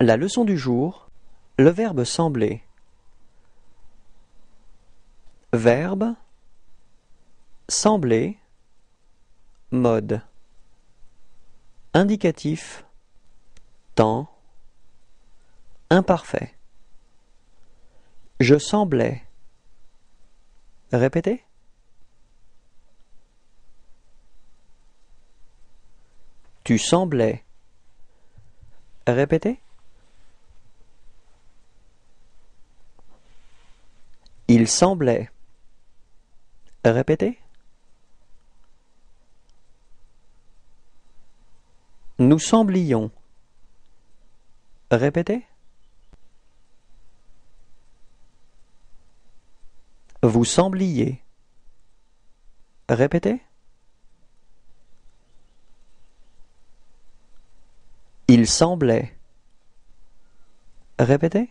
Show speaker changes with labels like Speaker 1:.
Speaker 1: La leçon du jour, le verbe sembler. Verbe sembler mode indicatif temps imparfait Je semblais Répétez Tu semblais Répéter. Il semblait… Répétez. Nous semblions… Répétez. Vous sembliez… Répétez. Il semblait… Répétez.